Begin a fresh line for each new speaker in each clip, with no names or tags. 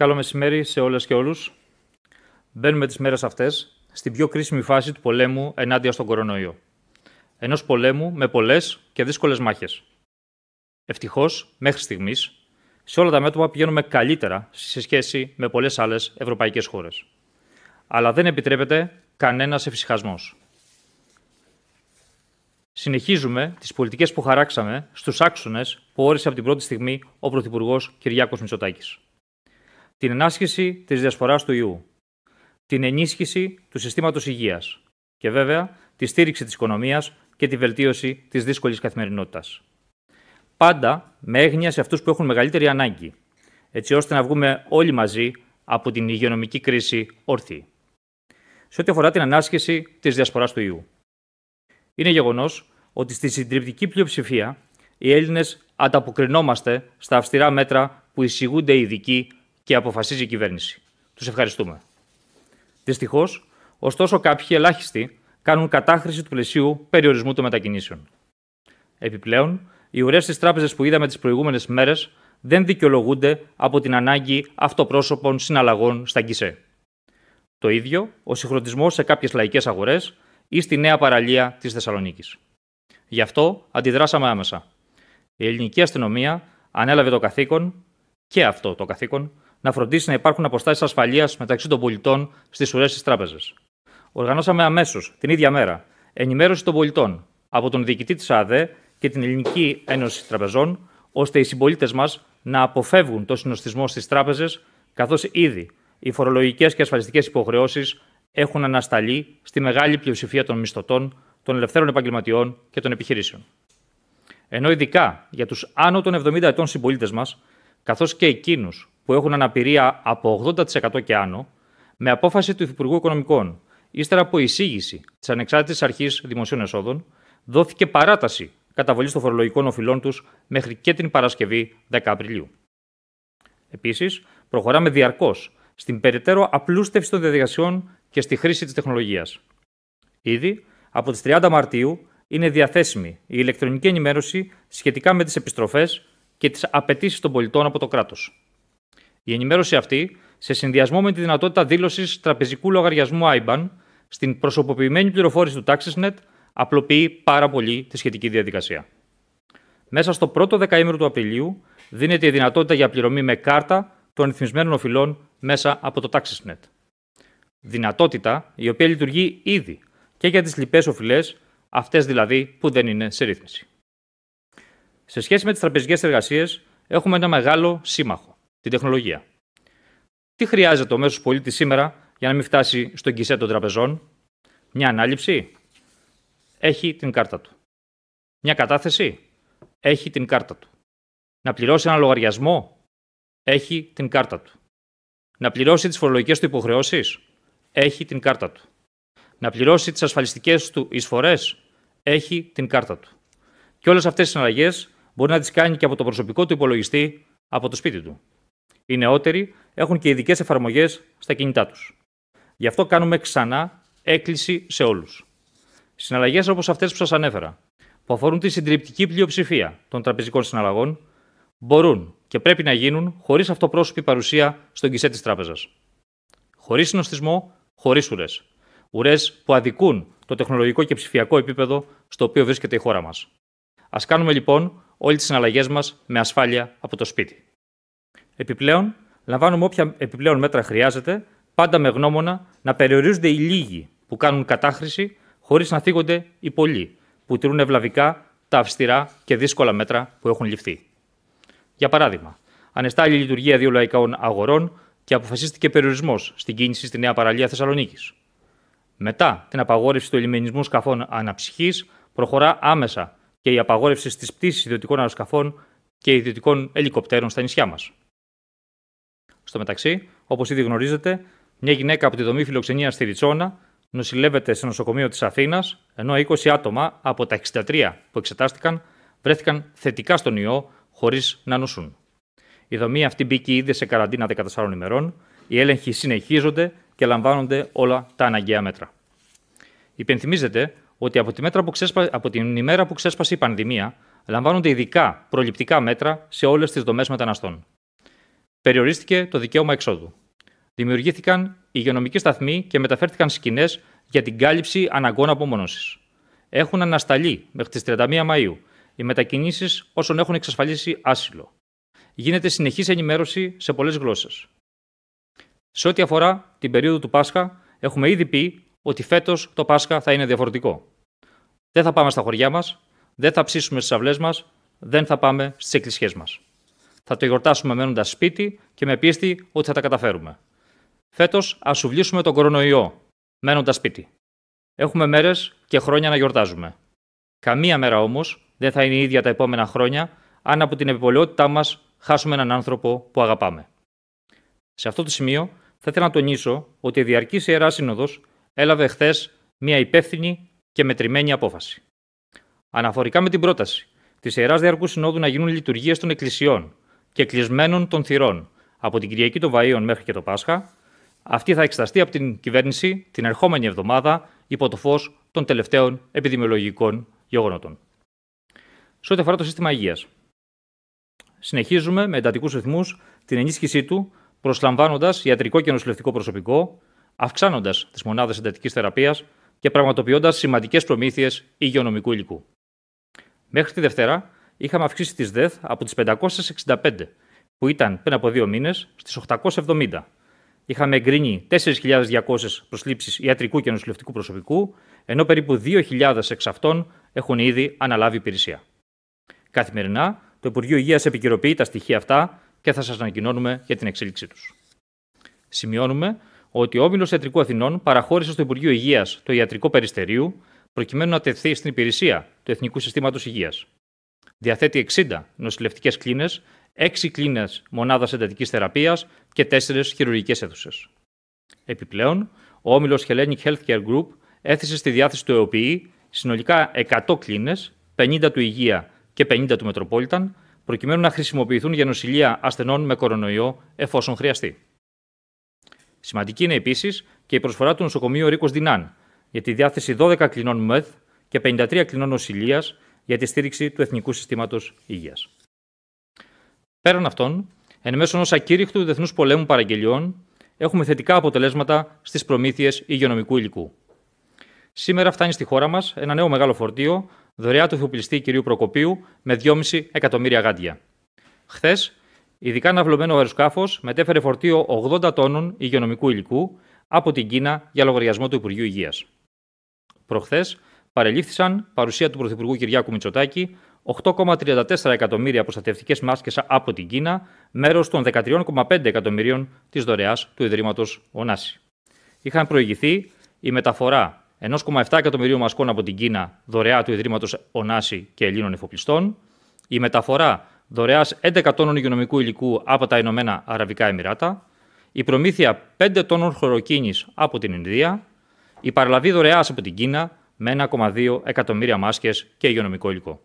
Καλό μεσημέρι σε όλες και όλους. Μπαίνουμε τις μέρες αυτές στην πιο κρίσιμη φάση του πολέμου ενάντια στον κορονοϊό. Ενός πολέμου με πολλές και δύσκολες μάχες. Ευτυχώς, μέχρι στιγμής, σε όλα τα μέτωπα πηγαίνουμε καλύτερα σε σχέση με πολλές άλλες ευρωπαϊκές χώρες. Αλλά δεν επιτρέπεται κανένας εφησυχασμός. Συνεχίζουμε τις πολιτικές που χαράξαμε στους άξονες που όρισε από την πρώτη στιγμή ο Πρωθυπουργός Κυριάκος Μητσοτάκης την ενάσχεση της διασποράς του ιού, την ενίσχυση του συστήματος υγείας και βέβαια τη στήριξη της οικονομίας και τη βελτίωση της δύσκολης καθημερινότητας. Πάντα με έγνοια σε αυτούς που έχουν μεγαλύτερη ανάγκη, έτσι ώστε να βγούμε όλοι μαζί από την υγειονομική κρίση ορθή. Σε ό,τι αφορά την ανάσχεση της διασποράς του ιού. Είναι γεγονός ότι στη συντριπτική πλειοψηφία οι Έλληνες ανταποκρινόμαστε στα αυστηρά μέτρα που εισηγούνται οι ειδικοί και αποφασίζει η κυβέρνηση. Τους ευχαριστούμε. Δυστυχώς, ωστόσο, κάποιοι ελάχιστοι κάνουν κατάχρηση του πλαισίου περιορισμού των μετακινήσεων. Επιπλέον, οι ουρές στις τράπεζες που είδαμε τις προηγούμενες μέρες δεν δικαιολογούνται από την ανάγκη αυτοπρόσωπων συναλλαγών στα γκισέ. Το ίδιο ο συγχρονισμός σε κάποιες λαϊκές αγορές ή στη νέα παραλία της Θεσσαλονίκης. Γι' αυτό αντιδράσαμε άμεσα. Η ελληνική αστυνομία ανέλαβε το καθήκον και αυτό το καθήκον να φροντίσει να υπάρχουν αποστάσεις ασφαλείας μεταξύ των πολιτών στις ουρές της τράπεζας. Οργανώσαμε αμέσως, την ίδια μέρα, ενημέρωση των πολιτών από τον διοικητή της ΑΔΕ και την Ελληνική Ένωση Τραπεζών, ώστε οι συμπολίτες μας να αποφεύγουν το συνοστισμό στις τράπεζες, καθώς ήδη οι φορολογικές και ασφαλιστικές υποχρεώσεις έχουν ανασταλεί στη μεγάλη πλειοψηφία των μισθωτών, των ελευθέρων επαγγελματιών και των επιχειρήσεων. Ενώ ειδικά για τους άνω των 70 ετών συμπολίτες μας, καθώς και εκείνους που έχουν αναπηρία από 80% και άνω, με απόφαση του Υφυπουργού Οικονομικών, ύστερα από εισήγηση της Ανεξάρτητης Αρχής Δημοσίων Εσόδων, δόθηκε παράταση καταβολής των φορολογικών οφειλών τους μέχρι και την Παρασκευή 10 Απριλίου. Επίσης, προχωράμε διαρκώς στην περαιτέρω απλούστευση των διαδικασιών και στη χρήση της τεχνολογίας. Ήδη από τις 30 Μαρτίου είναι διαθέσιμη η ηλεκτρονική ενημέρωση σχετικά με τις επιστροφές και τις απαιτήσεις των πολιτών από το κράτος. Η ενημέρωση αυτή, σε συνδυασμό με τη δυνατότητα δήλωσης τραπεζικού λογαριασμού IBAN στην προσωποποιημένη πληροφόρηση του TaxisNet, απλοποιεί πάρα πολύ τη σχετική διαδικασία. Μέσα στο πρώτο δεκαήμερο του Απριλίου δίνεται η δυνατότητα για πληρωμή με κάρτα των ρυθμισμένων οφειλών μέσα από το TaxisNet. Δυνατότητα η οποία λειτουργεί ήδη και για τις λοιπές οφειλές, αυτές δηλαδή που δεν είναι σε ρύθμιση. Σε σχέση με τις τραπεζικές εργασίες, έχουμε ένα μεγάλο σύμμαχο την τεχνολογία. Τι χρειάζεται ο μέσος πολίτης σήμερα για να μην φτάσει στον κισέ των τραπεζών, Μια ανάληψη. Έχει την κάρτα του. Μια κατάθεση. Έχει την κάρτα του. Να πληρώσει ένα λογαριασμό. Έχει την κάρτα του. Να πληρώσει τις φορολογικές του υποχρεώσεις. Έχει την κάρτα του. Να πληρώσει τις ασφαλιστικές του εισφορές. Έχει την κάρτα του. Και όλες αυτές τις συναλλαγές μπορεί να τις κάνει και από το προσωπικό του υπολογιστή από το σπίτι του οι νεότεροι έχουν και ειδικές εφαρμογές στα κινητά τους. Γι' αυτό κάνουμε ξανά έκκληση σε όλους. Συναλλαγές όπως αυτές που σας ανέφερα, που αφορούν τη συντριπτική πλειοψηφία των τραπεζικών συναλλαγών, μπορούν και πρέπει να γίνουν χωρίς αυτοπρόσωπη παρουσία στον κησέ της τράπεζας. Χωρίς συνοστισμό, χωρίς ουρές. Ουρές που αδικούν το τεχνολογικό και ψηφιακό επίπεδο στο οποίο βρίσκεται η χώρα μας. Ας κάνουμε λοιπόν όλες τις συναλλαγές μας με ασφάλεια από το σπίτι. Επιπλέον, λαμβάνουμε όποια επιπλέον μέτρα χρειάζεται, πάντα με γνώμονα να περιορίζονται οι λίγοι που κάνουν κατάχρηση, χωρίς να θίγονται οι πολλοί που τηρούν ευλαβικά τα αυστηρά και δύσκολα μέτρα που έχουν ληφθεί. Για παράδειγμα, ανεστάλλει η λειτουργία δύο λαϊκών αγορών και αποφασίστηκε περιορισμός στην κίνηση στη Νέα Παραλία Θεσσαλονίκης. Μετά την απαγόρευση του ελιμενισμού σκαφών αναψυχής, προχωρά άμεσα και η απαγόρευση τη πτήση ιδιωτικών αεροσκαφών και ιδιωτικών ελικοπτέρων στα νησιά μας. Στο μεταξύ, όπως ήδη γνωρίζετε, μια γυναίκα από τη δομή φιλοξενία στη Ριτσόνα νοσηλεύεται σε νοσοκομείο της Αθήνας, ενώ 20 άτομα από τα 63 που εξετάστηκαν βρέθηκαν θετικά στον ιό χωρίς να νοσούν. Η δομή αυτή μπήκε ήδη σε καραντίνα 14 ημερών. Οι έλεγχοι συνεχίζονται και λαμβάνονται όλα τα αναγκαία μέτρα. Υπενθυμίζεται ότι από, τη μέτρα που ξέσπα... από την ημέρα που ξέσπασε η πανδημία, λαμβάνονται ειδικά προληπτικά μέτρα σε όλες τις δομές μεταναστών περιορίστηκε το δικαίωμα εξόδου. Δημιουργήθηκαν υγειονομικοί σταθμοί και μεταφέρθηκαν σκηνές για την κάλυψη αναγκών απομόνωση. Έχουν ανασταλεί μέχρι τις 31 Μαου οι μετακινήσεις όσων έχουν εξασφαλίσει άσυλο. Γίνεται συνεχής ενημέρωση σε πολλές γλώσσες. Σε ό,τι αφορά την περίοδο του Πάσχα, έχουμε ήδη πει ότι φέτος το Πάσχα θα είναι διαφορετικό. Δεν θα πάμε στα χωριά μας, δεν θα ψήσουμε στις αυλές μας, δεν θα πάμε στις εκκλησιές μας. Θα το γιορτάσουμε μένοντας σπίτι και με πίστη ότι θα τα καταφέρουμε. Φέτος ας σουβλήσουμε τον κορονοϊό, μένοντας σπίτι. Έχουμε μέρες και χρόνια να γιορτάζουμε. Καμία μέρα όμως δεν θα είναι η ίδια τα επόμενα χρόνια αν από την επιβολαιότητά μας χάσουμε έναν άνθρωπο που αγαπάμε. Σε αυτό το σημείο θα ήθελα να τονίσω ότι η Διαρκής Ιεράς Σύνοδος έλαβε χθες μια υπεύθυνη και μετρημένη απόφαση. Αναφορικά με την πρόταση της Ιεράς Διαρκούς Συνόδου να γίνουν λειτουργίες των εκκλησιών και κλεισμένων των θυρών από την Κυριακή των Βαΐων μέχρι και το Πάσχα, αυτή θα εξεταστεί από την κυβέρνηση την ερχόμενη εβδομάδα υπό το φως των τελευταίων επιδημιολογικών γεγονότων. Σε ό,τι αφορά το σύστημα υγείας. Συνεχίζουμε με εντατικούς ρυθμούς την ενίσχυσή του, προσλαμβάνοντας ιατρικό και νοσηλευτικό προσωπικό, αυξάνοντας τις μονάδες εντατικής θεραπείας και πραγματοποιώντας σημαντικές προμήθειες υγειονομικού υλικού. Μέχρι τη Δευτέρα, είχαμε αυξήσει τις ΔΕΘ από τις 565 που ήταν πριν από δύο μήνες στις 870. Είχαμε εγκρίνει 4.200 προσλήψεις ιατρικού και νοσηλευτικού προσωπικού, ενώ περίπου 2.000 εξ αυτών έχουν ήδη αναλάβει υπηρεσία. Καθημερινά, το Υπουργείο Υγείας επικυρωποιεί τα στοιχεία αυτά και θα σας ανακοινώνουμε για την εξέλιξή τους. Σημειώνουμε ότι ο Όμιλος Ιατρικού Αθηνών παραχώρησε στο Υπουργείο Υγείας το ιατρικό περιστερίου, προκειμένου να τεθεί στην υπηρεσία του Εθνικού Συστήματος Υγείας, Διαθέτει 60 νοσηλευτικές κλίνες, 6 κλίνες μονάδας εντατικής θεραπείας και 4 χειρουργικές αίθουσες. Επιπλέον, ο όμιλος Hellenic Healthcare Group έθεσε στη διάθεση του ΕΟΠΗ συνολικά 100 κλίνε, 50 του Υγεία και 50 του Μετροπόλιταν, προκειμένου να χρησιμοποιηθούν για νοσηλεία ασθενών με κορονοϊό εφόσον χρειαστεί. Σημαντική είναι επίσης και η προσφορά του νοσοκομείου Ρίκος Δινάν για τη διάθεση 12 κλινών ΜΕΘ και 53 κλινών νοσηλείας για τη στήριξη του Εθνικού Συστήματος Υγείας. Πέραν αυτών, εν μέσω ενός ακήρυχτου διεθνούς πολέμου παραγγελιών, έχουμε θετικά αποτελέσματα στις προμήθειες υγειονομικού υλικού. Σήμερα φτάνει στη χώρα μας ένα νέο μεγάλο φορτίο δωρεά του εφοπλιστή κ. Προκοπίου με 2,5 εκατομμύρια γάντια. Χθες, ειδικά αναβλωμένο αεροσκάφος μετέφερε φορτίο 80 τόνων υγειονομικού υλικού από την Κίνα για λογαριασμό του Υπουργείου Υγείας. Προχθές, παρελήφθησαν παρουσία του Πρωθυπουργού Κυριάκου Μητσοτάκη, 8,34 εκατομμύρια προστατευτικές μάσκες από την Κίνα, μέρος των 13,5 εκατομμυρίων της δωρεάς του Ιδρύματος Ονάση. Είχαν προηγηθεί η μεταφορά 1,7 εκατομμυρίων μασκών από την Κίνα δωρεά του Ιδρύματος Ονάση και Ελλήνων Εφοπλιστών, η μεταφορά δωρεάς 11 τόνων υγειονομικού υλικού από τα Ηνωμένα Αραβικά Εμμυράτα, η προμήθεια 5 τόνων χωροκίνη από την Ινδία, η παραλαβή δωρεάς από την Κίνα με 1,2 εκατομμύρια μάσκες και υγειονομικό υλικό.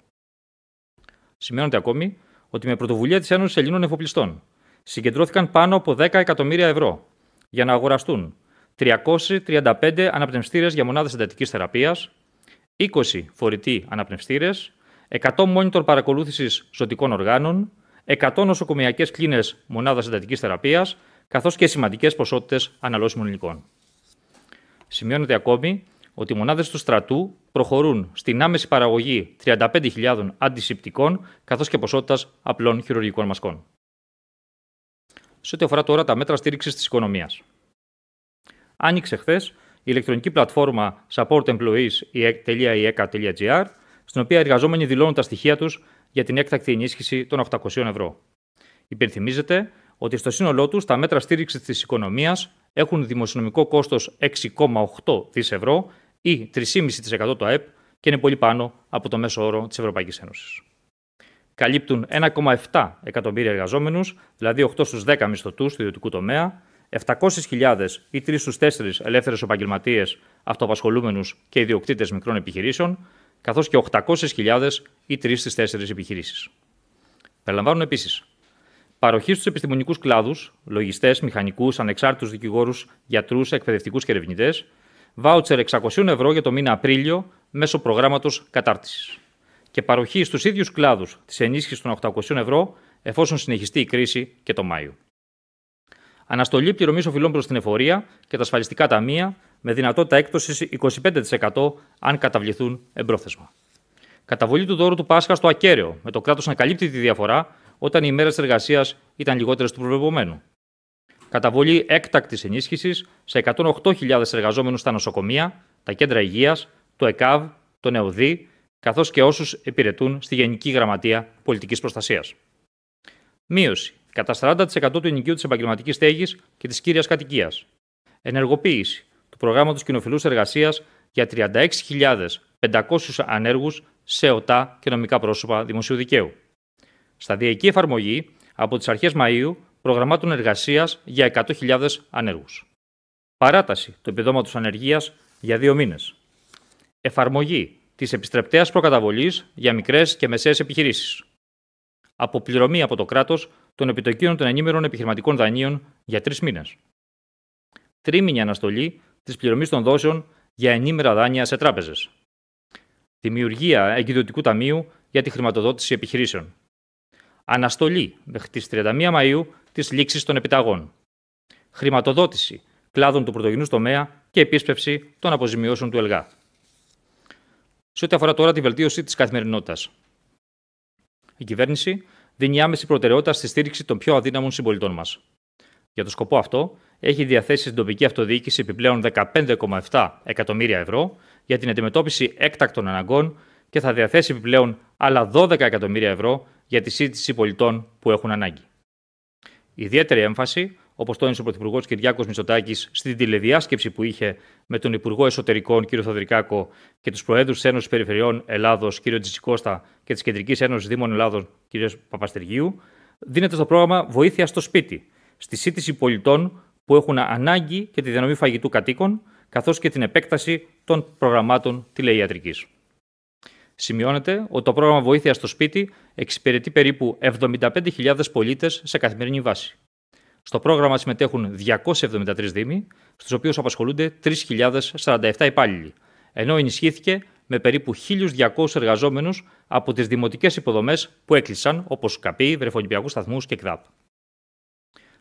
Σημειώνεται ακόμη ότι με πρωτοβουλία της Ένωσης Ελλήνων Εφοπλιστών συγκεντρώθηκαν πάνω από 10 εκατομμύρια ευρώ για να αγοραστούν 335 αναπνευστήρες για μονάδες εντατικής θεραπείας, 20 φορητοί αναπνευστήρες, 100 μόνιτορ παρακολούθησης ζωτικών οργάνων, 100 νοσοκομιακές κλίνες μονάδας εντατικής θεραπείας, καθώς και σημαντικές ποσότητες αναλώσιμων υλικών. Σημειώνεται ακόμη ότι οι μονάδες του στρατού προχωρούν στην άμεση παραγωγή 35.000 αντισηπτικών καθώς και ποσότητας απλών χειρουργικών μασκών. Σε ό,τι αφορά τώρα τα μέτρα στήριξης της οικονομίας. Άνοιξε χθες η ηλεκτρονική πλατφόρμα supportemployees.eca.gr, e στην οποία οι εργαζόμενοι δηλώνουν τα στοιχεία τους για την έκτακτη ενίσχυση των 800 ευρώ. Υπενθυμίζεται ότι στο σύνολό τους τα μέτρα στήριξης της οικονομίας έχουν δημοσιονομικό κόστος 6,8 δις ευρώ ή 3,5% του ΑΕΠ και είναι πολύ πάνω από το μέσο όρο της Ευρωπαϊκής Ένωσης. Καλύπτουν 1,7 εκατομμύρια εργαζόμενους, δηλαδή 8 στους 10 μισθωτούς του ιδιωτικού τομέα, 700.000 ή 3 στους 4 ελεύθερες επαγγελματίες... αυτοαπασχολούμενους και ιδιοκτήτες μικρών επιχειρήσεων, καθώς και 800.000 ή 3 στις 4 επιχειρήσεις. Περιλαμβάνουν επίσης παροχή στους επιστημονικούς κλάδους... λογιστές, μηχανικούς, ανεξάρτητους δικηγόρους, γιατρούς, εκπαιδευτικούς και ερευνητές, βάουτσερ 600 ευρώ για το μήνα Απρίλιο μέσω προγράμματος κατάρτισης και παροχή στους ίδιους κλάδους της ενίσχυσης των 800 ευρώ εφόσον συνεχιστεί η κρίση και το Μάιο. Αναστολή πληρωμής οφειλών προς την εφορία και τα ασφαλιστικά ταμεία με δυνατότητα έκπτωσης 25% αν καταβληθούν εμπρόθεσμα. Καταβολή του δώρου του Πάσχα στο ακέραιο, με το κράτος να καλύπτει τη διαφορά όταν οι μέρες εργασίας ήταν λιγότερες του προβλεπωμένου καταβολή έκτακτης ενίσχυσης σε 108.000 εργαζόμενους στα νοσοκομεία, τα κέντρα υγείας, το ΕΚΑΒ, το ΝΕΟΔΗ... καθώς και όσους υπηρετούν στη Γενική Γραμματεία Πολιτικής Προστασίας. Μείωση κατά 40% του ενοικίου της επαγγελματικής στέγης και της κύριας κατοικίας. Ενεργοποίηση του προγράμματος κοινοφιλούς εργασίας για 36.500 ανέργους σε ΟΤΑ και νομικά πρόσωπα δημοσίου δικαίου. Σταδιακή εφαρμογή από τις αρχές Μαου προγραμμάτων εργασίας για 100.000 ανέργους. Παράταση του επιδόματος ανεργίας για δύο μήνες. Εφαρμογή της επιστρεπτέας προκαταβολής για μικρές και μεσαίες επιχειρήσεις. Αποπληρωμή από το κράτος των επιτοκίων των ενήμερων επιχειρηματικών δανείων για τρεις μήνες. Τρίμηνη αναστολή της πληρωμής των δόσεων για ενήμερα δάνεια σε τράπεζες. Δημιουργία εγκυδοτικού ταμείου για τη χρηματοδότηση επιχειρήσεων. Αναστολή μέχρι τις 31 Μαου της λήξης των επιταγών. Χρηματοδότηση κλάδων του πρωτογενούς τομέα και επίσπευση των αποζημιώσεων του ΕΛΓΑ. Σε ό,τι αφορά τώρα τη βελτίωση της καθημερινότητας. Η κυβέρνηση δίνει άμεση προτεραιότητα στη στήριξη των πιο αδύναμων συμπολιτών μας. Για το σκοπό αυτό, έχει διαθέσει στην τοπική αυτοδιοίκηση επιπλέον 15,7 εκατομμύρια ευρώ για την αντιμετώπιση έκτακτων αναγκών και θα διαθέσει επιπλέον άλλα 12 εκατομμύρια ευρώ για τη σύντηση πολιτών που έχουν ανάγκη. Ιδιαίτερη έμφαση, όπως τόνισε ο Πρωθυπουργός Κυριάκος Μητσοτάκης στην τηλεδιάσκεψη που είχε με τον Υπουργό Εσωτερικών κ. Θοδρικάκο... και τους Προέδρους της Ένωσης Περιφερειών Ελλάδος κ. Τζησικώστα... και της Κεντρικής Ένωσης Δήμων Ελλάδων κ. Παπαστεργίου, δίνεται στο πρόγραμμα Βοήθεια στο Σπίτι στη σύντηση πολιτών που έχουν ανάγκη και τη διανομή φαγητού κατοίκων, καθώς και την επέκταση των προγραμμάτων τηλεϊατρικής. Σημειώνεται ότι το πρόγραμμα Βοήθειας στο Σπίτι εξυπηρετεί περίπου 75.000 πολίτες σε καθημερινή βάση. Στο πρόγραμμα συμμετέχουν 273 δήμοι, στους οποίους απασχολούνται 3.047 υπάλληλοι, ενώ ενισχύθηκε με περίπου 1.200 εργαζόμενους από τις δημοτικές υποδομές που έκλεισαν, όπως ΚΑΠΗ, βρεφονιπιακούς σταθμούς και ΚΔΑΠ.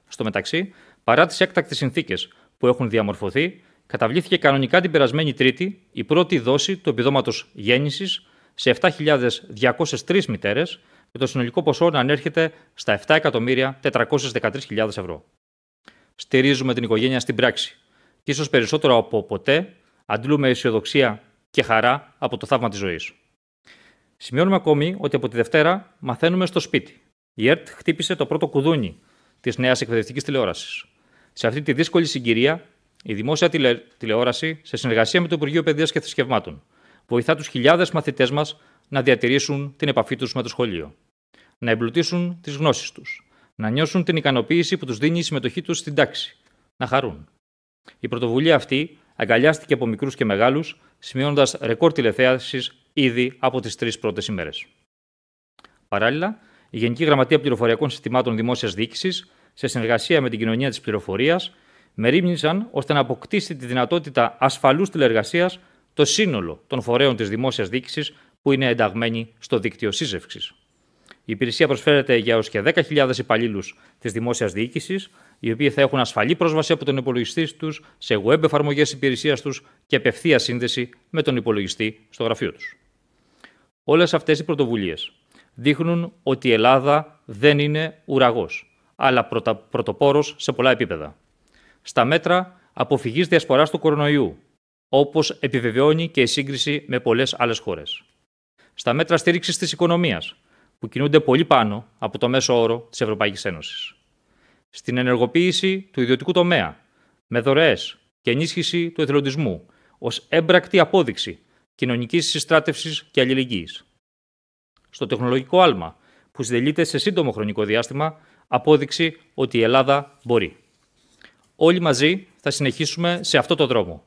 Στο μεταξύ, παρά τις έκτακτες συνθήκες που έχουν διαμορφωθεί, καταβλήθηκε κανονικά την περασμένη Τρίτη η πρώτη δόση του επιδόματος γέννησης σε 7.203 μητέρες και το συνολικό ποσό να ανέρχεται στα 7.413.000 ευρώ. Στηρίζουμε την οικογένεια στην πράξη και ίσως περισσότερο από ποτέ αντλούμε αισιοδοξία και χαρά από το θαύμα της ζωής. Σημειώνουμε ακόμη ότι από τη Δευτέρα μαθαίνουμε στο σπίτι. Η ΕΡΤ χτύπησε το πρώτο κουδούνι της νέας εκπαιδευτικής τηλεόρασης. Σε αυτή τη δύσκολη συγκυρία, η δημόσια τηλεόραση, σε συνεργασία με το Υπουργείο Παιδείας και Θρησκευμάτων, βοηθά τους χιλιάδες μαθητές μας να διατηρήσουν την επαφή τους με το σχολείο, να εμπλουτίσουν τις γνώσεις τους, να νιώσουν την ικανοποίηση που τους δίνει η συμμετοχή τους στην τάξη, να χαρούν. Η πρωτοβουλία αυτή αγκαλιάστηκε από μικρούς και μεγάλους, σημειώνοντας ρεκόρ τηλεθέασης ήδη από τις τρεις πρώτες ημέρες. Παράλληλα, η Γενική Γραμματεία Πληροφοριακών Συστημάτων Δημόσιας Διοίκησης, σε συνεργασία με την Κοινωνία της Πληροφορίας, μερίμνησαν ώστε να αποκτήσει τη δυνατότητα ασφαλούς τηλεργασία το σύνολο των φορέων της δημόσιας διοίκησης που είναι ενταγμένοι στο δίκτυο σύζευξης. Η υπηρεσία προσφέρεται για έως και 10.000 υπαλλήλους της δημόσιας διοίκησης, οι οποίοι θα έχουν ασφαλή πρόσβαση από τον υπολογιστή τους σε web εφαρμογές υπηρεσίας τους και απευθεία σύνδεση με τον υπολογιστή στο γραφείο τους. Όλες αυτές οι πρωτοβουλίες δείχνουν ότι η Ελλάδα δεν είναι ουραγός, αλλά πρωτοπόρος σε πολλά επίπεδα. Στα μέτρα αποφυγής διασποράς του κορονοϊού, όπως επιβεβαιώνει και η σύγκριση με πολλές άλλες χώρες. Στα μέτρα στήριξης της οικονομίας, που κινούνται πολύ πάνω από το μέσο όρο της Ευρωπαϊκής Ένωσης. Στην ενεργοποίηση του ιδιωτικού τομέα, με δωρεές και ενίσχυση του εθελοντισμού ως έμπρακτη απόδειξη κοινωνικής συστράτευσης και αλληλεγγύης. Στο τεχνολογικό άλμα, που συντελείται σε σύντομο χρονικό διάστημα, απόδειξη ότι η Ελλάδα μπορεί. Όλοι μαζί θα συνεχίσουμε σε αυτό το δρόμο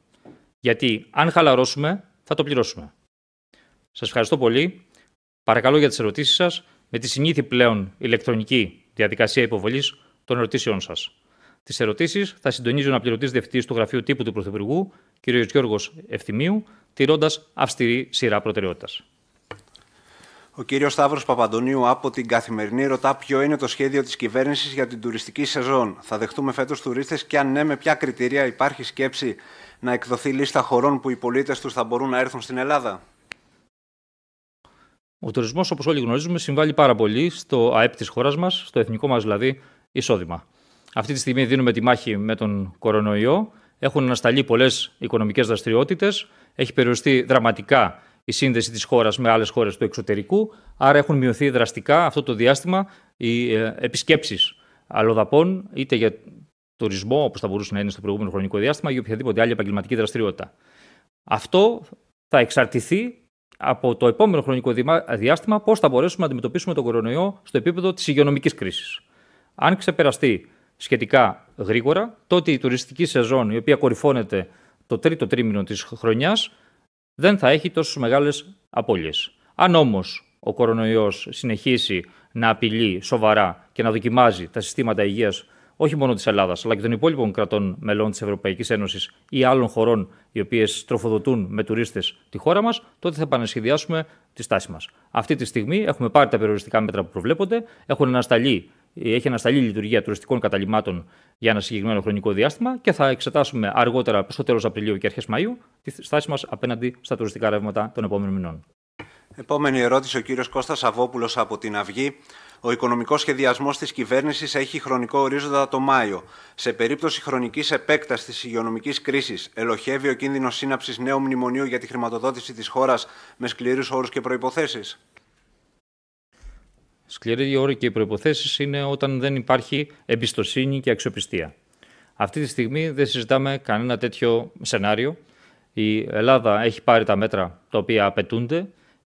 γιατί αν χαλαρώσουμε, θα το πληρώσουμε. Σας ευχαριστώ πολύ. Παρακαλώ για τις ερωτήσεις σας με τη συνήθι πλέον ηλεκτρονική διαδικασία υποβολής των ερωτήσεών σας. Τις ερωτήσεις θα συντονίζει ο αναπληρωτής διευθυντής του Γραφείου Τύπου του Πρωθυπουργού, κ. Γιώργος Ευθυμίου, τηρώντας αυστηρή σειρά προτεραιότητας.
Ο κύριος Σταύρος Παπαντονίου από την Καθημερινή ρωτά ποιο είναι το σχέδιο της κυβέρνησης για την τουριστική σεζόν. Θα δεχτούμε φέτος τουρίστες και αν ναι με ποια κριτήρια υπάρχει σκέψη να εκδοθεί λίστα χωρών που οι πολίτες τους θα μπορούν να έρθουν στην Ελλάδα.
Ο τουρισμός, όπως όλοι γνωρίζουμε, συμβάλλει πάρα πολύ στο ΑΕΠ της χώρας μας, στο εθνικό μας δηλαδή εισόδημα. Αυτή τη στιγμή δίνουμε τη μάχη με τον κορονοϊό. Έχουν ανασταλεί πολλές οικονομικές δραστηριότητες. Έχει περιοριστεί δραματικά η σύνδεση της χώρας με άλλες χώρες του εξωτερικού. Άρα έχουν μειωθεί δραστικά αυτό το διάστημα οι ε, επισκέψεις αλλοδαπών, είτε για τουρισμό, όπως θα μπορούσε να είναι στο προηγούμενο χρονικό διάστημα, ή οποιαδήποτε άλλη επαγγελματική δραστηριότητα. Αυτό θα εξαρτηθεί από το επόμενο χρονικό διάστημα πώς θα μπορέσουμε να αντιμετωπίσουμε τον κορονοϊό στο επίπεδο της υγειονομικής κρίσης. Αν ξεπεραστεί σχετικά γρήγορα, τότε η τουριστική σεζόν, η οποία κορυφώνεται το τρίτο τρίμηνο της χρονιάς, δεν θα έχει τόσες μεγάλες απώλειες. Αν όμως ο κορονοϊός συνεχίσει να απειλεί σοβαρά και να δοκιμάζει τα συστήματα υγείας όχι μόνο της Ελλάδας, αλλά και των υπόλοιπων κρατών μελών της Ευρωπαϊκής Ένωσης ή άλλων χωρών οι οποίες τροφοδοτούν με τουρίστες τη χώρα μας, τότε θα επανασχεδιάσουμε τη στάση μας. Αυτή τη στιγμή έχουμε πάρει τα περιοριστικά μέτρα που προβλέπονται, έχουν ανασταλεί έχει ανασταλεί η λειτουργία τουριστικών καταλήμματων για ένα συγκεκριμένο χρονικό διάστημα και θα εξετάσουμε αργότερα προ το τέλος Απριλίου και αρχές Μαου τη στάση μας απέναντι στα τουριστικά ρεύματα των επόμενων μηνών.
Επόμενη ερώτηση, ο κύριος Κώστας Αβόπουλο από την Αυγή. Ο οικονομικός σχεδιασμός της κυβέρνησης έχει χρονικό ορίζοντα το Μάιο. Σε περίπτωση χρονικής επέκτασης τη υγειονομικής κρίσης, ελοχεύει ο κίνδυνος σύναψης νέου μνημονίου για τη χρηματοδότηση της χώρας με σκληρούς όρους και προποθέσει.
Σκληροί όροι και οι προποθέσει είναι όταν δεν υπάρχει εμπιστοσύνη και αξιοπιστία. Αυτή τη στιγμή δεν συζητάμε κανένα τέτοιο σενάριο. Η Ελλάδα έχει πάρει τα μέτρα τα οποία απαιτούνται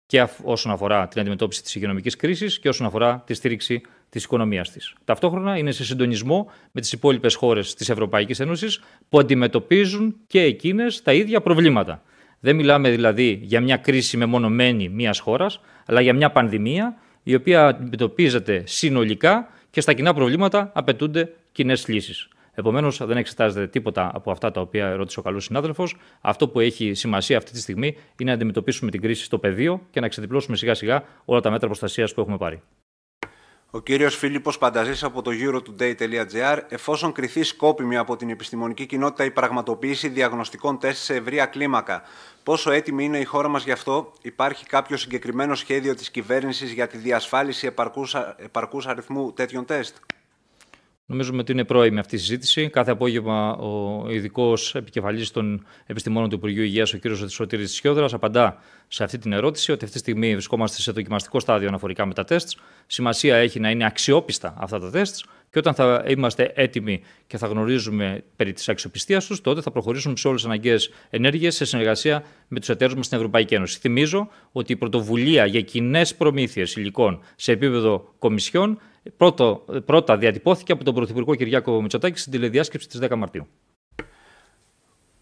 και όσον αφορά την αντιμετώπιση της οικονομική κρίσης και όσον αφορά τη στήριξη της οικονομίας της. Ταυτόχρονα είναι σε συντονισμό με τις υπόλοιπες χώρες της Ευρωπαϊκής Ένωσης που αντιμετωπίζουν και εκείνες τα ίδια προβλήματα. Δεν μιλάμε δηλαδή για μια κρίση μεμονωμένη μιας χώρας, αλλά για μια πανδημία η οποία αντιμετωπίζεται συνολικά και στα κοινά προβλήματα απαιτούνται κοινές λύσεις. Επομένως, δεν εξετάζεται τίποτα από αυτά τα οποία ρώτησε ο καλός συνάδελφος. Αυτό που έχει σημασία αυτή τη στιγμή είναι να αντιμετωπίσουμε την κρίση στο πεδίο και να ξεδιπλώσουμε σιγά-σιγά όλα τα μέτρα προστασίας που έχουμε πάρει.
Ο κύριος Φίλιππος Πανταζής από το eurotoday.gr Εφόσον κριθεί σκόπιμη από την επιστημονική κοινότητα η πραγματοποίηση διαγνωστικών τεστ σε ευρία κλίμακα, πόσο έτοιμη είναι η χώρα μας γι' αυτό, υπάρχει κάποιο συγκεκριμένο σχέδιο της κυβέρνησης για τη διασφάλιση επαρκούς, αριθμού τέτοιων τεστ.
Νομίζουμε ότι είναι πρώιμη αυτή η συζήτηση. Κάθε απόγευμα ο ειδικός επικεφαλής των επιστημόνων του Υπουργείου Υγείας, ο κ. Σωτήρη Τσιόδρα, απαντά σε αυτή την ερώτηση ότι αυτή τη στιγμή βρισκόμαστε σε δοκιμαστικό στάδιο αναφορικά με τα τεστ. Σημασία έχει να είναι αξιόπιστα αυτά τα τεστ και όταν θα είμαστε έτοιμοι και θα γνωρίζουμε περί της αξιοπιστίας τους, τότε θα προχωρήσουμε σε όλες τις αναγκαίες ενέργειες σε συνεργασία με τους εταίρους μας στην Ευρωπαϊκή Ένωση. Θυμίζω ότι η πρωτοβουλία για κοινές προμήθειες υλικών σε επίπεδο κομισιών πρώτο, πρώτα διατυπώθηκε από τον Πρωθυπουργό Κυριάκο Μητσοτάκη στην τηλεδιάσκεψη της 10 Μαρτίου.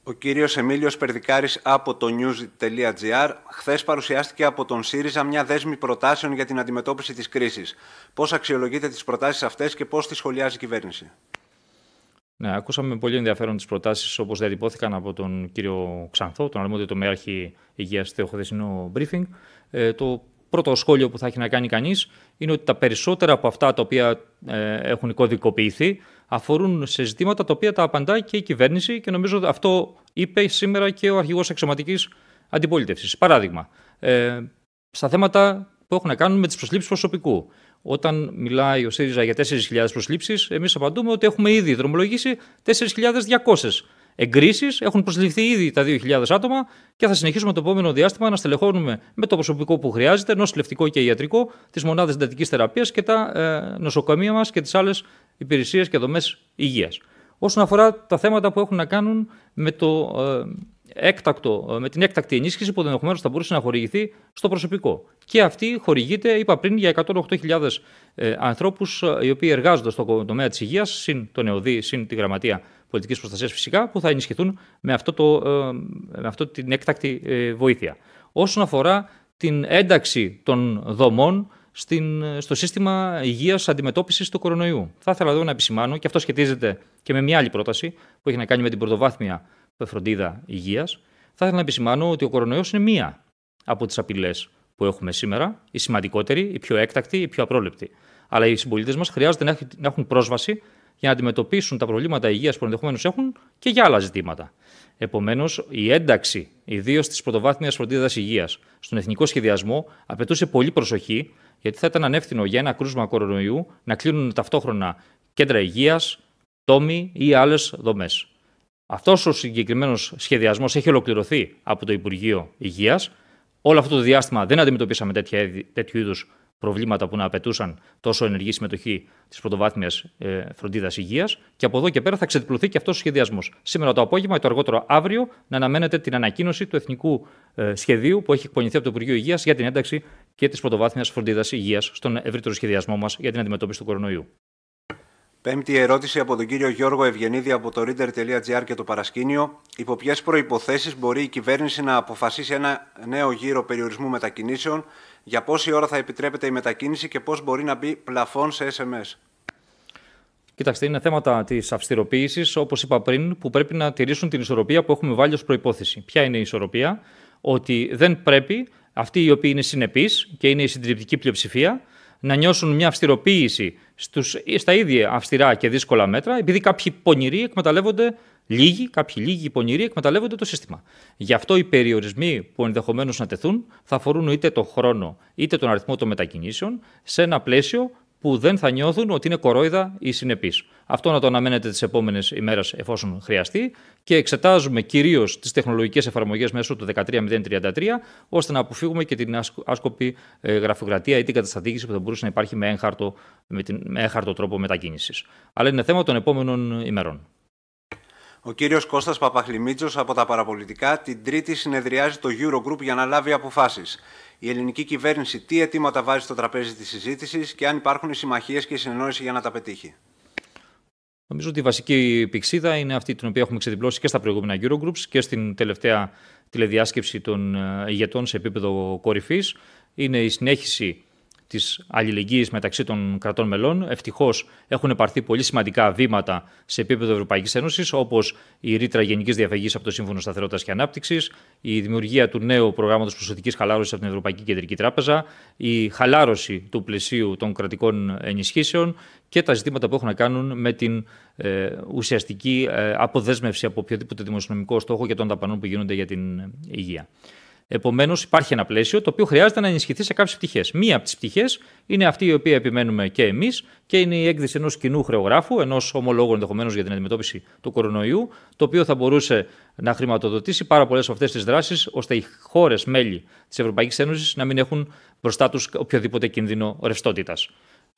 Ο κύριος Εμίλιος Περδικάρης από το news.gr. Χθες παρουσιάστηκε από τον ΣΥΡΙΖΑ μια δέσμη προτάσεων για την αντιμετώπιση της κρίσης. Πώς αξιολογείτε τις προτάσεις αυτές και πώς τις σχολιάζει η κυβέρνηση.
Ναι, ακούσαμε πολύ ενδιαφέρον τις προτάσεις όπως διατυπώθηκαν από τον κύριο Ξανθό, τον αρμόδιο τομέαρχη υγεία στο χθεσινό briefing. Ε, το πρώτο σχόλιο που θα έχει να κάνει κανείς, είναι ότι τα περισσότερα από αυτά τα οποία ε, έχουν κωδικοποιηθεί αφορούν σε ζητήματα τα οποία τα απαντάει και η κυβέρνηση και νομίζω αυτό είπε σήμερα και ο αρχηγός εξωματικής αντιπολίτευσης. Παράδειγμα, ε, στα θέματα που έχουν να κάνουν με τις προσλήψεις προσωπικού. Όταν μιλάει ο ΣΥΡΙΖΑ για 4.000 προσλήψεις, εμείς απαντούμε ότι έχουμε ήδη δρομολογήσει 4.200 εγκρίσεις. Έχουν προσληφθεί ήδη τα 2.000 άτομα και θα συνεχίσουμε το επόμενο διάστημα να στελεχώνουμε με το προσωπικό που χρειάζεται, νοσηλευτικό και ιατρικό, τις μονάδες εντατικής θεραπείας και τα ε, νοσοκομεία μας και τις άλλες υπηρεσίες και δομές υγείας. Όσον αφορά τα θέματα που έχουν να κάνουν με το ε, έκτακτο, ε, με την έκτακτη ενίσχυση που ενδεχομένως θα μπορούσε να χορηγηθεί στο προσωπικό. Και αυτή χορηγείται, είπα πριν, για 108.000 ε, ανθρώπους οι οποίοι εργάζονται στον τομέα της υγείας, συν τον ΕΟΔΗ, συν τη Γραμματεία πολιτικής προστασίας φυσικά, που θα ενισχυθούν με, αυτό το, ε, με αυτή την έκτακτη ε, βοήθεια. Όσον αφορά την ένταξη των δομών στην, στο σύστημα υγείας αντιμετώπισης του κορονοϊού. Θα ήθελα εδώ να επισημάνω, και αυτό σχετίζεται και με μια άλλη πρόταση που έχει να κάνει με την πρωτοβάθμια φροντίδα υγείας. Θα ήθελα να επισημάνω ότι ο κορονοϊός είναι μία από τις απειλές που έχουμε σήμερα, η σημαντικότερη, η πιο έκτακτη, η πιο απρόλεπτη. Αλλά οι συμπολίτες μας χρειάζεται να έχουν πρόσβαση για να αντιμετωπίσουν τα προβλήματα υγείας που ενδεχομένως έχουν και για άλλα ζητήματα. Επομένως, η ένταξη ιδίως της πρωτοβάθμιας φροντίδας υγείας στον εθνικό σχεδιασμό απαιτούσε πολύ προσοχή, γιατί θα ήταν ανεύθυνο για ένα κρούσμα κορονοϊού να κλείνουν ταυτόχρονα κέντρα υγείας, τόμοι ή άλλες δομές. Αυτός ο συγκεκριμένος σχεδιασμός έχει ολοκληρωθεί από το Υπουργείο Υγείας. Όλο αυτό το διάστημα δεν αντιμετωπίσαμε τέτοιου είδους προβλήματα που να απαιτούσαν τόσο ενεργή συμμετοχή της πρωτοβάθμιας ε, φροντίδας υγείας. Και από εδώ και πέρα θα ξεδιπλωθεί και αυτός ο σχεδιασμός. Σήμερα το απόγευμα ή το αργότερο αύριο να αναμένεται την ανακοίνωση του Εθνικού ε, Σχεδίου που έχει εκπονηθεί από το Υπουργείο Υγείας για την ένταξη και της πρωτοβάθμιας φροντίδας υγείας στον ευρύτερο σχεδιασμό μας για την αντιμετώπιση του κορονοϊού.
Πέμπτη ερώτηση από τον κύριο Γιώργο Ευγενίδη από το reader.gr και το παρασκήνιο. Υπό ποιες προποθέσει μπορεί η κυβέρνηση να αποφασίσει ένα νέο γύρο περιορισμού μετακινήσεων για πόση ώρα θα επιτρέπεται η μετακίνηση και πώς μπορεί να μπει πλαφόν σε SMS.
Κοιτάξτε, είναι θέματα της αυστηροποίησης, όπως είπα πριν, που πρέπει να τηρήσουν την ισορροπία που έχουμε βάλει ως προπόθεση. Ποια είναι η ισορροπία, ότι δεν πρέπει αυτοί οι οποίοι είναι συνεπείς και είναι η συντριπτική πλειοψηφία να νιώσουν μια αυστηροποίηση στους, στα ίδια αυστηρά και δύσκολα μέτρα, επειδή κάποιοι πονηροί εκμεταλλεύονται, λίγοι, κάποιοι λίγοι πονηροί εκμεταλλεύονται το σύστημα. Γι' αυτό οι περιορισμοί που ενδεχομένως να τεθούν θα αφορούν είτε τον χρόνο είτε τον αριθμό των μετακινήσεων σε ένα πλαίσιο που δεν θα νιώθουν ότι είναι κορόιδα ή συνεπείς. Αυτό να το αναμένετε τις επόμενες ημέρες εφόσον χρειαστεί και εξετάζουμε κυρίως τις τεχνολογικές εφαρμογές μέσω του 13033, ώστε να αποφύγουμε και την άσκοπη ε, γραφειοκρατία ή την καταστατήγηση που θα μπορούσε να υπάρχει με έγχαρτο, με με έγχαρτο τρόπο μετακίνησης. Αλλά είναι θέμα των επόμενων ημερών.
Ο κύριος Κώστας Παπαχλημίτσος από τα παραπολιτικά την Τρίτη συνεδριάζει το Eurogroup για να λάβει αποφάσεις. Η ελληνική κυβέρνηση τι αιτήματα βάζει στο τραπέζι της συζήτησης και αν υπάρχουν συμμαχίες και συνεννόηση για να τα πετύχει.
Νομίζω ότι η βασική πηξίδα είναι αυτή την οποία έχουμε ξεδιπλώσει και στα προηγούμενα Eurogroups και στην τελευταία τηλεδιάσκεψη των ε, ηγετών σε επίπεδο κορυφής. Είναι η συνέχιση της αλληλεγγύης μεταξύ των κρατών μελών. Ευτυχώς έχουν πάρθει πολύ σημαντικά βήματα σε επίπεδο Ευρωπαϊκής Ένωσης, όπως η ρήτρα γενικής διαφυγής από το Σύμφωνο Σταθερότητας και Ανάπτυξης, η δημιουργία του νέου προγράμματος προσωπική χαλάρωσης από την Ευρωπαϊκή Κεντρική Τράπεζα, η χαλάρωση του πλαισίου των κρατικών ενισχύσεων και τα ζητήματα που έχουν να κάνουν με την ε, ουσιαστική ε, αποδέσμευση από οποιοδήποτε δημοσιονομικό στόχο για των δαπανών που γίνονται για την ε, υγεία. Επομένως, υπάρχει ένα πλαίσιο το οποίο χρειάζεται να ενισχυθεί σε κάποιες πτυχές. Μία από τις πτυχές είναι αυτή η οποία επιμένουμε και εμείς και είναι η έκδηση ενός κοινού χρεογράφου, ενός ομολόγου ενδεχομένως για την αντιμετώπιση του κορονοϊού, το οποίο θα μπορούσε να χρηματοδοτήσει πάρα πολλές από αυτές τις δράσεις, ώστε οι χώρες μέλη της Ευρωπαϊκής Ένωσης να μην έχουν μπροστά τους οποιοδήποτε κίνδυνο ρευστότητας.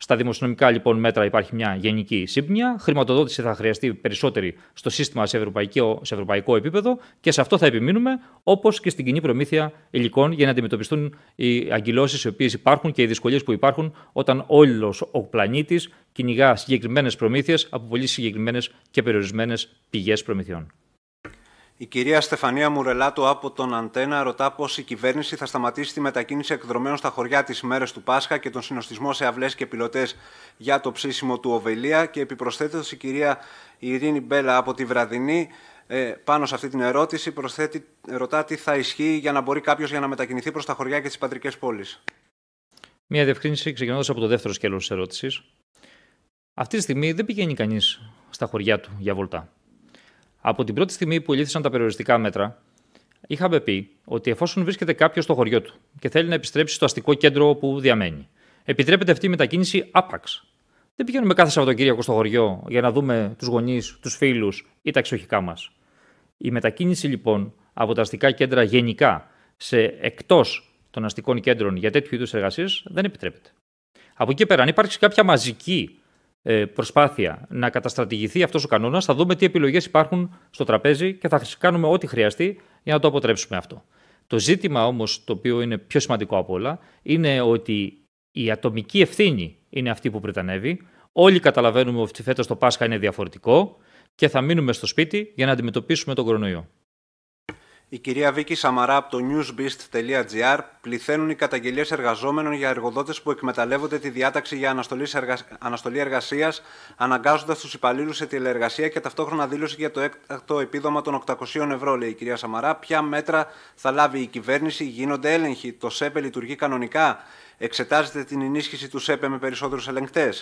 Στα δημοσιονομικά λοιπόν μέτρα υπάρχει μια γενική σύμπνοια. Χρηματοδότηση θα χρειαστεί περισσότερη στο σύστημα σε ευρωπαϊκό, σε ευρωπαϊκό επίπεδο και σε αυτό θα επιμείνουμε, όπως και στην κοινή προμήθεια υλικών για να αντιμετωπιστούν οι αγκυλώσεις οι οποίες υπάρχουν και οι δυσκολίες που υπάρχουν όταν όλος ο πλανήτης κυνηγά συγκεκριμένες προμήθειες από πολύ συγκεκριμένες και περιορισμένες πηγές προμηθειών.
Η κυρία Στεφανία Μουρελάτο από τον Αντένα ρωτά πώς η κυβέρνηση θα σταματήσει τη μετακίνηση εκδρομένων στα χωριά τις μέρες του Πάσχα και τον συνοστισμό σε αυλές και πιλωτές για το ψήσιμο του Οβελία. Και επιπροσθέτως η κυρία Ειρήνη Μπέλα από τη Βραδινή ε, πάνω σε αυτή την ερώτηση προσθέτει, ρωτά τι θα ισχύει για να μπορεί κάποιος για να μετακινηθεί προς τα χωριά και τις πατρικές πόλεις.
Μία διευκρίνηση ξεκινώντας από το δεύτερο σκέλος της ερώτησης. Αυτή τη στιγμή δεν πηγαίνει κανείς στα χωριά του για βολτά. Από την πρώτη στιγμή που λύθησαν τα περιοριστικά μέτρα, είχαμε πει ότι εφόσον βρίσκεται κάποιος στο χωριό του και θέλει να επιστρέψει στο αστικό κέντρο που διαμένει, επιτρέπεται αυτή η μετακίνηση άπαξ. Δεν πηγαίνουμε κάθε Σαββατοκύριακο στο χωριό για να δούμε τους γονείς, τους φίλους ή τα εξοχικά μας. Η μετακίνηση λοιπόν από τα αστικά κέντρα γενικά σε εκτός των αστικών κέντρων για τέτοιου είδους εργασίες δεν επιτρέπεται. Από εκεί πέρα, αν υπάρξει κάποια μαζική ε, προσπάθεια να καταστρατηγηθεί αυτός ο κανόνας, θα δούμε τι επιλογές υπάρχουν στο τραπέζι και θα κάνουμε ό,τι χρειαστεί για να το αποτρέψουμε αυτό. Το ζήτημα όμως το οποίο είναι πιο σημαντικό από όλα είναι ότι η ατομική ευθύνη είναι αυτή που πρετανεύει. Όλοι καταλαβαίνουμε ότι φέτος το Πάσχα είναι διαφορετικό και θα μείνουμε στο σπίτι για να αντιμετωπίσουμε τον κορονοϊό.
Η κυρία Βίκη Σαμαρά από το newsbeast.gr πληθαίνουν οι καταγγελίες εργαζόμενων για εργοδότες που εκμεταλλεύονται τη διάταξη για αναστολής, αναστολή εργασίας, αναγκάζοντας τους υπαλλήλους σε τηλεεργασία και ταυτόχρονα δήλωση για το έκτακτο επίδομα των 800 ευρώ, λέει η κυρία Σαμαρά. Ποια μέτρα θα λάβει η κυβέρνηση, γίνονται έλεγχοι, το ΣΕΠΕ λειτουργεί κανονικά, εξετάζεται την ενίσχυση του ΣΕΠΕ με περισσότερους ελεγκτές.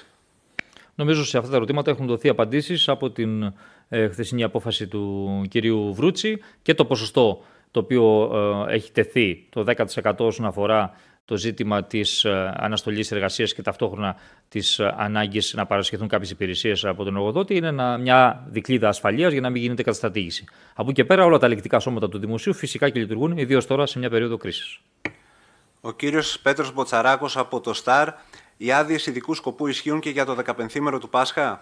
Νομίζω σε αυτά τα ερωτήματα έχουν δοθεί απαντήσεις από την ε, η απόφαση του κυρίου Βρούτσι και το ποσοστό το οποίο ε, έχει τεθεί το 10% όσον αφορά το ζήτημα της ε, αναστολής εργασίας και ταυτόχρονα της ε, ανάγκης να παρασχεθούν κάποιες υπηρεσίες από τον εργοδότη είναι μια δικλίδα ασφαλείας για να μην γίνεται καταστατήγηση. Από εκεί και πέρα όλα τα ελεκτικά σώματα του Δημοσίου φυσικά και λειτουργούν, ιδίως τώρα σε μια περίοδο κρίσης.
Ο κύριος Πέτρος Μποτσαράκος από το ΣΤΑΡ. Οι άδειες ειδικού σκοπού ισχύουν και για το 15 μέρο του Πάσχα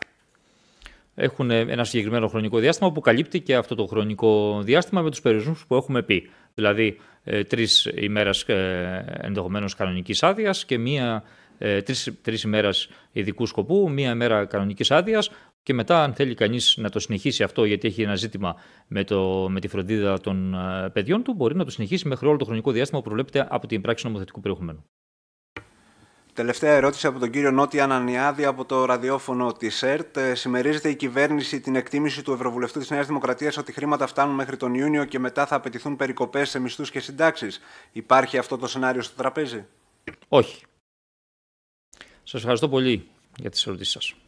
έχουν ένα συγκεκριμένο χρονικό διάστημα που καλύπτει και αυτό το χρονικό διάστημα με τους περιορισμούς που έχουμε πει. Δηλαδή ε, τρεις ημέρες ε, ενδεχομένως κανονικής άδειας και μία, ε, τρεις, ημέρες ειδικού σκοπού, μία ημέρα κανονικής άδειας και μετά αν θέλει κανείς να το συνεχίσει αυτό γιατί έχει ένα ζήτημα με, το, με τη φροντίδα των παιδιών του μπορεί να το συνεχίσει μέχρι όλο το χρονικό διάστημα που προβλέπεται από την πράξη νομοθετικού περιεχομένου.
Τελευταία ερώτηση από τον κύριο Νότι Ανανιάδη από το ραδιόφωνο της ΕΡΤ. Ε, Σημερίζεται η κυβέρνηση την εκτίμηση του Ευρωβουλευτού της Νέας Δημοκρατίας ότι χρήματα φτάνουν μέχρι τον Ιούνιο και μετά θα απαιτηθούν περικοπές σε μισθούς και συντάξεις. Υπάρχει αυτό το σενάριο στο τραπέζι,
Όχι. Σας ευχαριστώ πολύ για τις ερωτήσεις σας.